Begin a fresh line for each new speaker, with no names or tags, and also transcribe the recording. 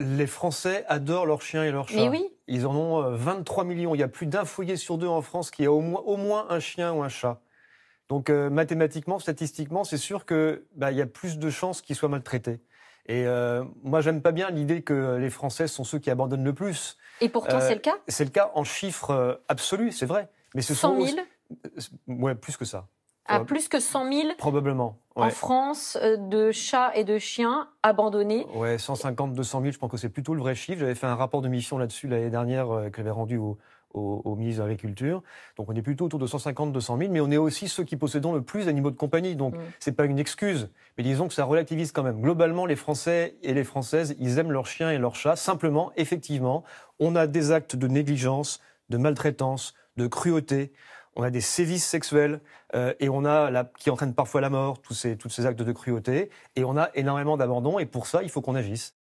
Les Français adorent leurs chiens et leurs chats. oui. Ils en ont 23 euh, millions. Il y a plus d'un foyer sur deux en France qui a au moins, un chien ou un chat. Donc euh, mathématiquement, statistiquement, c'est sûr que bah, il y a plus de chances qu'ils soient maltraités. Et euh, moi, j'aime pas bien l'idée que les Français sont ceux qui abandonnent le plus. Et pourtant, c'est le cas. C'est le cas en chiffres absolus, c'est vrai. Mais ce 100 sont ouais, plus que ça à plus
que 100 000
probablement en
France euh, de chats et de chiens abandonnés.
Ouais, 150, 200 000, je pense que c'est plutôt le vrai chiffre. J'avais fait un rapport de mission là-dessus l'année dernière euh, que j'avais rendu au, ministre de l'Agriculture. Donc on est plutôt autour de 150, 200 000, mais on est aussi ceux qui possédons le plus d'animaux de compagnie. Donc ce mm. c'est pas une excuse, mais disons que ça relativise quand même. Globalement, les Français et les Françaises, ils aiment leurs chiens et leurs chats. Simplement, effectivement, on a des actes de négligence, de maltraitance, de cruauté on a des sévices sexuels euh, et on a la, qui entraînent parfois la mort, tous ces, tous ces actes de cruauté, et on a énormément d'abandon. Et pour ça, il faut qu'on agisse.